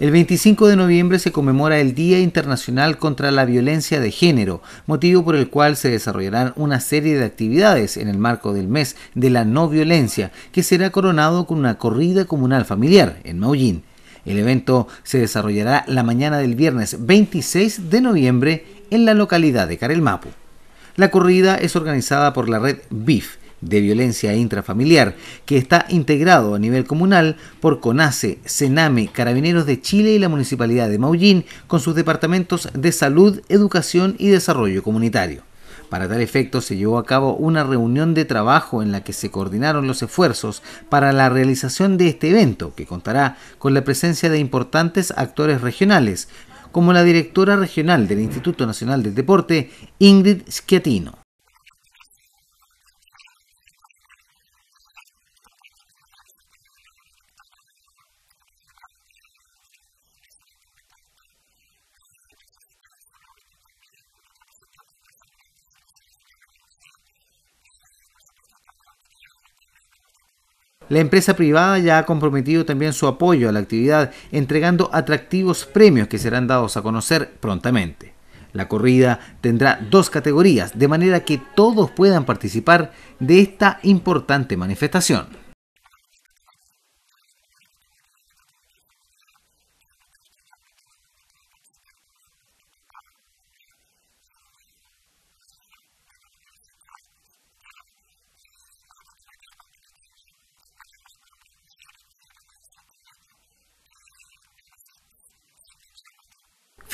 El 25 de noviembre se conmemora el Día Internacional contra la Violencia de Género, motivo por el cual se desarrollarán una serie de actividades en el marco del mes de la no violencia, que será coronado con una corrida comunal familiar en Maullín. El evento se desarrollará la mañana del viernes 26 de noviembre en la localidad de Carelmapu. La corrida es organizada por la red BIF, de violencia intrafamiliar, que está integrado a nivel comunal por CONACE, CENAME, Carabineros de Chile y la Municipalidad de Maullín, con sus departamentos de salud, educación y desarrollo comunitario. Para tal efecto se llevó a cabo una reunión de trabajo en la que se coordinaron los esfuerzos para la realización de este evento, que contará con la presencia de importantes actores regionales, como la directora regional del Instituto Nacional del Deporte, Ingrid Schiatino. La empresa privada ya ha comprometido también su apoyo a la actividad entregando atractivos premios que serán dados a conocer prontamente. La corrida tendrá dos categorías, de manera que todos puedan participar de esta importante manifestación.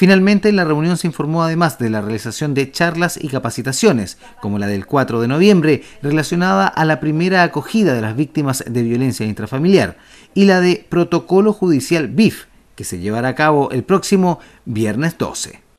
Finalmente, en la reunión se informó además de la realización de charlas y capacitaciones, como la del 4 de noviembre, relacionada a la primera acogida de las víctimas de violencia intrafamiliar, y la de Protocolo Judicial BIF, que se llevará a cabo el próximo viernes 12.